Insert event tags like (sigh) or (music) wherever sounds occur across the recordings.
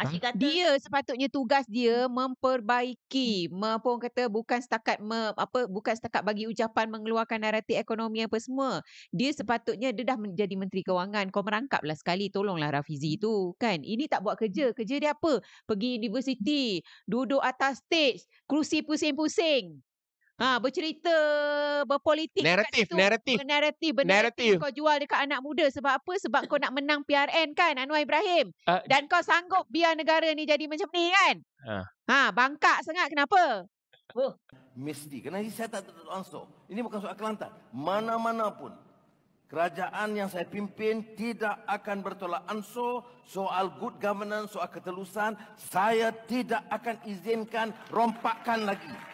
Asyik kata dia sepatutnya tugas dia memperbaiki hmm. apa orang kata bukan setakat me, apa bukan setakat bagi ucapan mengeluarkan naratif ekonomi apa semua. Dia sepatutnya dia dah menjadi menteri kewangan kau merangkaplah sekali tolonglah Rafizi tu kan. Ini tak buat kerja. Kerja dia apa? Pergi universiti, duduk atas stage, kerusi pusing-pusing. Ha, bercerita berpolitik naratif, dekat situ. Naratif. Naratif. Benda naratif. kau jual dekat anak muda. Sebab apa? Sebab kau nak menang PRN kan Anwar Ibrahim. Uh, Dan kau sanggup biar negara ni jadi macam ni kan? Uh. Ha, bangkak sangat. Kenapa? Uh. Mesti. Kerana ini saya tak langsung. Ini bukan soal Kelantan. Mana-mana pun. Kerajaan yang saya pimpin tidak akan bertolak ansur soal good governance, soal ketelusan. Saya tidak akan izinkan rompakan lagi.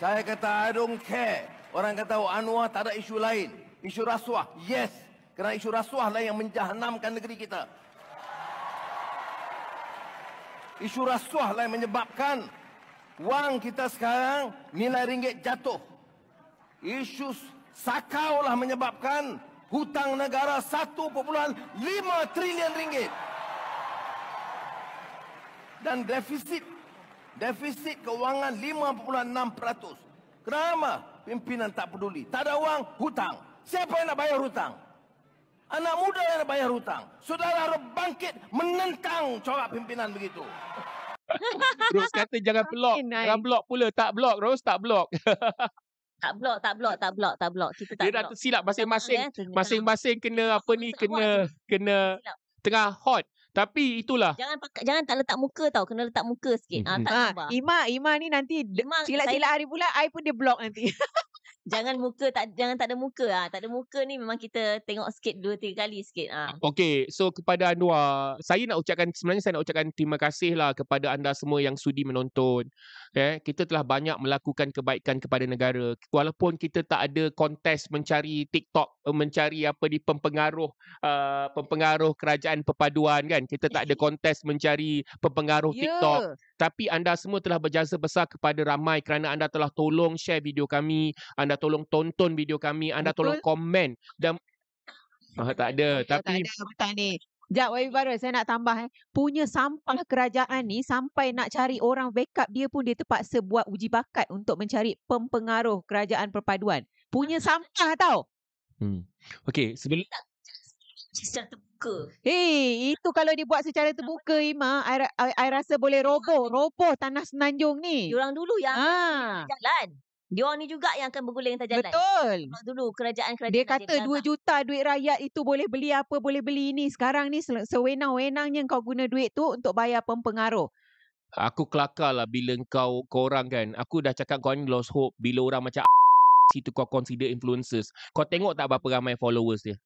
Saya kata I don't care. Orang kata oh, Anwar tak ada isu lain. Isu rasuah. Yes. Kerana isu rasuah lah yang menjahanamkan negeri kita. Isu rasuah lah yang menyebabkan wang kita sekarang nilai ringgit jatuh. Isu sakau lah menyebabkan hutang negara 1.5 trilion ringgit. Dan defisit defisit kewangan 5.6%. Kenapa pimpinan tak peduli? Tak ada wang, hutang. Siapa yang nak bayar hutang? Anak muda yang nak bayar hutang. Saudara harus bangkit menentang corak pimpinan begitu. Terus kata jangan blok. Jangan blok pula. Tak blok, Ros. Tak blok. (laughs) Tak blok, tak blok, tak blok, tak blok. Kita tak Dia dah tersilap masing-masing. Eh. Masing-masing kena apa ni, kena kena tengah hot. Tapi itulah. Jangan pakai jangan tak letak muka tau. Kena letak muka sikit. Ah ha, tak Ha, Ima Ima ni nanti Ima, silat-silat hari pula I pun dia block nanti. (laughs) jangan muka tak jangan tak ada muka ah. Tak ada muka ni memang kita tengok sikit dua tiga kali sikit ah. Okey, so kepada Anwar, saya nak ucapkan sebenarnya saya nak ucapkan terima kasih lah kepada anda semua yang sudi menonton. Eh, kita telah banyak melakukan kebaikan kepada negara. Walaupun kita tak ada kontes mencari TikTok, eh, mencari apa di pempengaruh uh, pempengaruh kerajaan perpaduan kan. Kita tak ada (laughs) kontes mencari pempengaruh yeah. TikTok. Tapi anda semua telah berjasa besar kepada ramai kerana anda telah tolong share video kami. Anda tolong tonton video kami. Anda Betul. tolong komen. Dan... Oh, tak ada. Ya, tapi... Tak ada ni. Sekejap, Wabi Barul. Saya nak tambah. Eh. Punya sampah kerajaan ni sampai nak cari orang backup dia pun dia terpaksa buat uji bakat untuk mencari pempengaruh kerajaan perpaduan. Punya sampah tau. Hmm. Okay. Sebelum... Secara terbuka. Hei, eh, itu kalau dia buat secara terbuka, Ima, saya rasa boleh roboh. Roboh tanah senanjung ni. Diorang dulu yang ha. jalan. Dia ni juga yang akan berguling atas jalan. Betul. Dulu kerajaan-kerajaan. Dia kata dia 2 lah. juta duit rakyat itu boleh beli apa, boleh beli ini. Sekarang ni sewenang-wenangnya kau guna duit tu untuk bayar pempengaruh. Aku lah bila kau korang kan. Aku dah cakap kau ni lost hope. Bila orang macam (laughs) situ kau consider influencers. Kau tengok tak berapa ramai followers dia.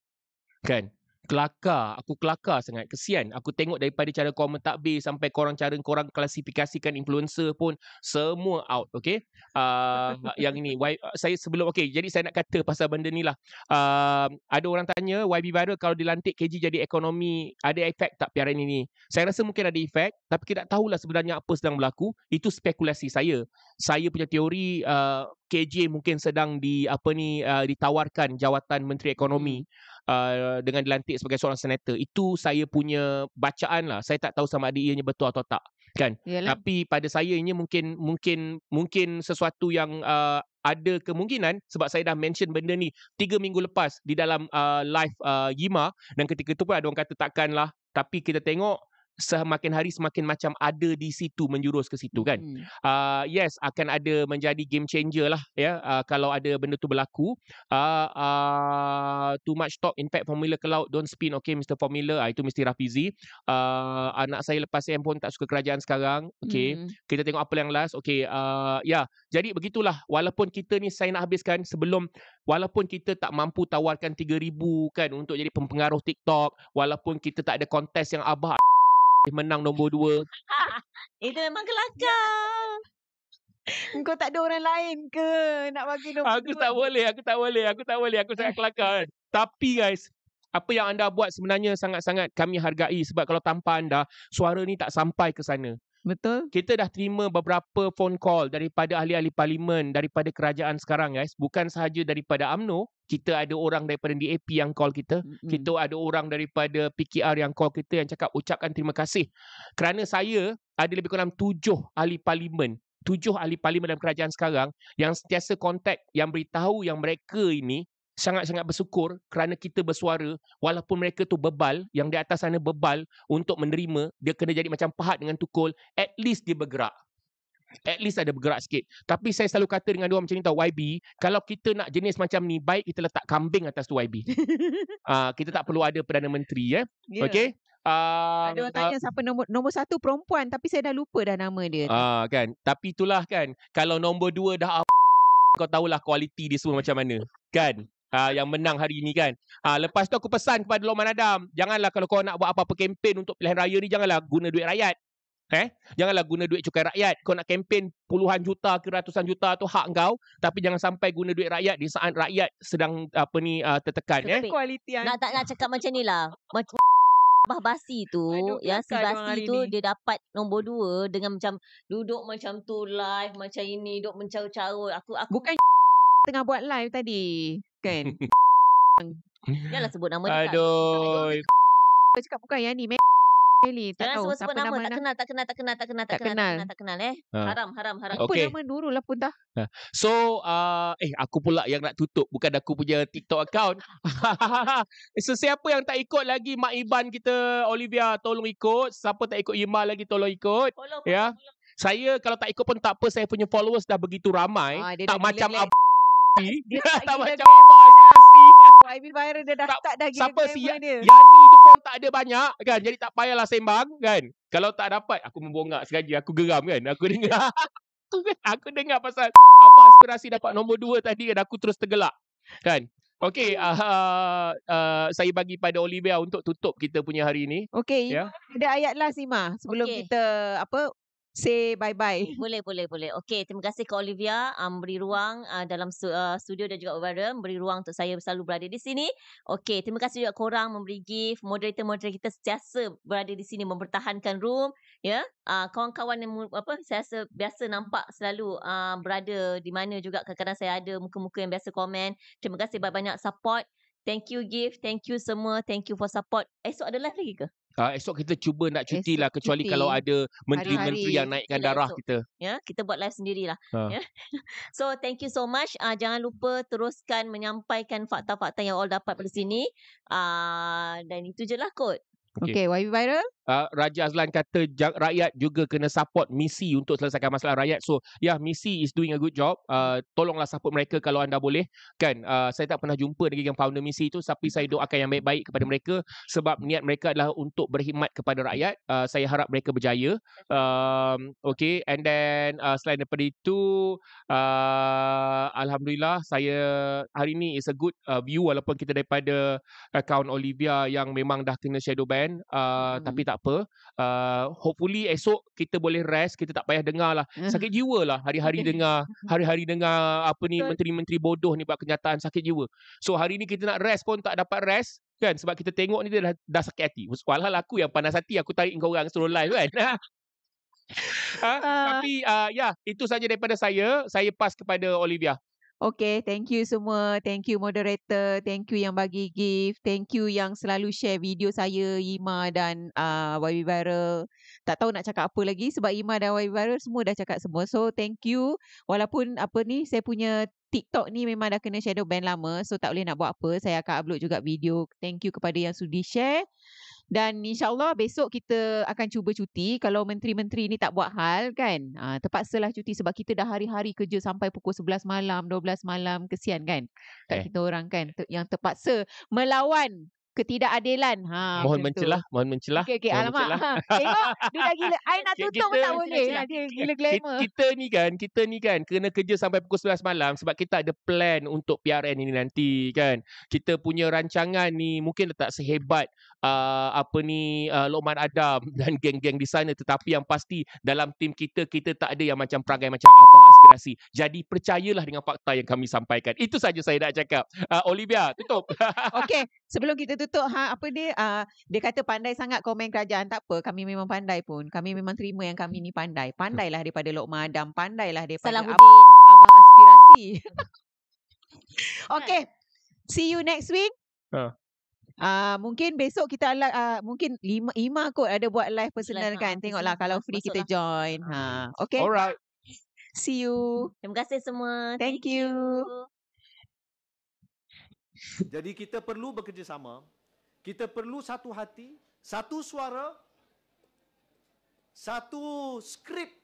Kan? kelakar, aku kelakar sangat, kesian. Aku tengok daripada cara korang mentadbir sampai korang cara korang klasifikasikan influencer pun semua out, okay? Uh, (laughs) yang ini why, saya sebelum, okay, jadi saya nak kata pasal benda ni lah. Uh, ada orang tanya, YB Viral kalau dilantik KG jadi ekonomi, ada efek tak PRN ini? Saya rasa mungkin ada efek, tapi kita tak tahulah sebenarnya apa sedang berlaku. Itu spekulasi saya. Saya punya teori, uh, ah, KJ mungkin sedang di apa ni uh, ditawarkan jawatan Menteri Ekonomi. Hmm uh, dengan dilantik sebagai seorang senator. Itu saya punya bacaan lah. Saya tak tahu sama ada ianya betul atau tak. Kan? Tapi pada saya ini mungkin mungkin mungkin sesuatu yang uh, ada kemungkinan sebab saya dah mention benda ni tiga minggu lepas di dalam uh, live uh, Yima dan ketika itu pun ada orang kata takkan lah tapi kita tengok semakin hari semakin macam ada di situ menjurus ke situ kan hmm. uh, yes akan ada menjadi game changer lah ya uh, kalau ada benda tu berlaku uh, uh, Uh, too much talk in fact formula ke laut don't spin okay Mr. Formula ah, itu mesti Rafizi uh, anak saya lepas M pun tak suka kerajaan sekarang okay mm. kita tengok apa yang last okay uh, ya yeah. jadi begitulah walaupun kita ni saya nak habiskan sebelum walaupun kita tak mampu tawarkan 3000 kan untuk jadi pengaruh TikTok walaupun kita tak ada kontes yang abah (laughs) menang nombor dua. (laughs) itu memang kelakar Engkau tak ada orang lain ke nak bagi nombor aku tak boleh aku tak boleh aku tak boleh aku sangat kelakar kan tapi guys, apa yang anda buat sebenarnya sangat-sangat kami hargai sebab kalau tanpa anda, suara ni tak sampai ke sana. Betul. Kita dah terima beberapa phone call daripada ahli-ahli parlimen daripada kerajaan sekarang guys. Bukan sahaja daripada AMNO, Kita ada orang daripada DAP yang call kita. Mm-hmm. Kita ada orang daripada PKR yang call kita yang cakap ucapkan terima kasih. Kerana saya ada lebih kurang tujuh ahli parlimen. Tujuh ahli parlimen dalam kerajaan sekarang yang sentiasa kontak, yang beritahu yang mereka ini sangat-sangat bersyukur kerana kita bersuara walaupun mereka tu bebal yang di atas sana bebal untuk menerima dia kena jadi macam pahat dengan tukul at least dia bergerak at least ada bergerak sikit tapi saya selalu kata dengan dia macam ni tau YB kalau kita nak jenis macam ni baik kita letak kambing atas tu YB uh, (laughs) ah, kita tak perlu ada Perdana Menteri ya yeah? Ya. yeah. okay Uh, Ada orang ah tanya uh, siapa nombor, nombor satu perempuan Tapi saya dah lupa dah nama dia uh, kan Tapi itulah kan Kalau nombor dua dah Kau tahulah kualiti dia semua macam mana Kan uh, yang menang hari ini kan. Uh, lepas tu aku pesan kepada Lokman Adam, janganlah kalau kau nak buat apa-apa kempen untuk pilihan raya ni, janganlah guna duit rakyat. Eh? Janganlah guna duit cukai rakyat. Kau nak kempen puluhan juta ke ratusan juta tu hak kau. Tapi jangan sampai guna duit rakyat di saat rakyat sedang apa ni uh, tertekan. Eh? Nak tak nak cakap macam ni lah. Macam Abah Basi tu Aduh, ya si Basi tu ni. dia dapat nombor dua dengan macam duduk macam tu live macam ini duduk mencarut-carut aku aku bukan (laughs) tengah buat live tadi kan Janganlah (laughs) sebut nama dia Aduh Kau lah. cakap bukan yang ni Really, tak Jangan sebut-sebut nama, tak kenal, tak kenal, tak kenal, tak kenal, tak, kenal, tak kenal, eh. Ha. Haram, haram, haram. Apa okay. nama Nurul lah pun dah. Ha. So, ah, eh aku pula yang nak tutup, bukan aku punya TikTok account. (laughs) so, siapa yang tak ikut lagi Mak Iban kita, Olivia, tolong ikut. Siapa tak ikut Ima lagi, tolong ikut. ya. Saya kalau tak ikut pun tak apa, saya punya followers dah begitu ramai. Ah, tak macam abang (laughs) Dia tak macam apa Asyik Aibin Fahir dia dah tak, start dah Siapa si Yani tu pun tak ada banyak kan Jadi tak payahlah sembang kan Kalau tak dapat Aku membongak sengaja Aku geram kan Aku dengar (laughs) kan, Aku dengar pasal Abang Aspirasi dapat nombor 2 tadi kan Aku terus tergelak Kan Okay uh, uh, Saya bagi pada Olivia Untuk tutup kita punya hari ini. Okay yeah. Ada ayat last Ima Sebelum okay. kita Apa say bye bye. Eh, boleh boleh boleh. Okay, terima kasih ke Olivia um, ah, beri ruang uh, dalam su- uh, ah, studio dan juga Ubara beri ruang untuk saya selalu berada di sini. Okay, terima kasih juga korang memberi gift moderator moderator kita sentiasa berada di sini mempertahankan room. Ya, yeah? uh, kawan-kawan yang apa saya rasa biasa nampak selalu uh, berada di mana juga kerana saya ada muka-muka yang biasa komen. Terima kasih banyak-banyak support. Thank you Give, thank you semua, thank you for support. Esok ada live lagi ke? Uh, esok kita cuba nak cuti lah kecuali cuti. kalau ada menteri-menteri yang naikkan hari darah kita. Ya, kita buat live sendirilah. Ha. Ya. (laughs) So thank you so much. Uh, jangan lupa teruskan menyampaikan fakta-fakta yang all dapat pada sini. Uh, dan itu je lah kot. Okay, okay YB Viral. Uh, Raja Azlan kata rakyat juga kena support misi untuk selesaikan masalah rakyat. So, yeah, misi is doing a good job. Uh, tolonglah support mereka kalau anda boleh. Kan, uh, saya tak pernah jumpa lagi dengan founder misi itu. Tapi saya doakan yang baik-baik kepada mereka. Sebab niat mereka adalah untuk berkhidmat kepada rakyat. Uh, saya harap mereka berjaya. Um, okay, and then uh, selain daripada itu, uh, Alhamdulillah, saya hari ini is a good uh, view walaupun kita daripada account Olivia yang memang dah kena shadow ban kan uh, hmm. tapi tak apa uh, hopefully esok kita boleh rest kita tak payah dengar lah sakit (laughs) jiwa lah hari-hari dengar hari-hari dengar apa ni menteri-menteri bodoh ni buat kenyataan sakit jiwa so hari ni kita nak rest pun tak dapat rest kan sebab kita tengok ni dia dah, dah sakit hati walhal aku yang panas hati aku tarik kau orang suruh live kan ha? (laughs) uh. tapi uh, ya yeah, itu saja daripada saya saya pass kepada Olivia Okay, thank you semua. Thank you moderator. Thank you yang bagi gift. Thank you yang selalu share video saya, Ima dan uh, YB Viral. Tak tahu nak cakap apa lagi sebab Ima dan YB Viral semua dah cakap semua. So, thank you. Walaupun apa ni, saya punya TikTok ni memang dah kena shadow ban lama. So, tak boleh nak buat apa. Saya akan upload juga video. Thank you kepada yang sudi share. Dan insyaAllah besok kita akan cuba cuti. Kalau menteri-menteri ni tak buat hal kan. Ha, terpaksalah cuti sebab kita dah hari-hari kerja sampai pukul 11 malam, 12 malam. Kesian kan. Kat eh. kita orang kan yang terpaksa melawan ketidakadilan. Ha, mohon mencelah, tu. mohon mencelah. Okay, okey, alamak. Ha, (laughs) tengok, dia dah gila. Saya nak tutup kita, pun tak boleh. Dia gila glamour. Kita, ni kan, kita ni kan kena kerja sampai pukul 11 malam sebab kita ada plan untuk PRN ini nanti kan. Kita punya rancangan ni mungkin tak sehebat uh, apa ni uh, Lokman Adam (laughs) dan geng-geng di sana tetapi yang pasti dalam tim kita kita tak ada yang macam perangai macam abang aspirasi jadi percayalah dengan fakta yang kami sampaikan itu saja saya nak cakap uh, Olivia tutup (laughs) okey sebelum kita tutup ha apa dia uh, dia kata pandai sangat komen kerajaan tak apa kami memang pandai pun kami memang terima yang kami ni pandai pandailah daripada Lokman Adam pandailah daripada Salam abang, abang aspirasi (laughs) okey see you next week uh. Uh, mungkin besok kita uh, mungkin lima, Ima kot ada buat live personal Bila, kan. Ha, Tengoklah kalau free kita lah. join. Ha. Ah. Okay. Alright. (laughs) See you. Terima kasih semua. Thank, Thank you. you. Jadi kita perlu bekerjasama. Kita perlu satu hati, satu suara, satu skrip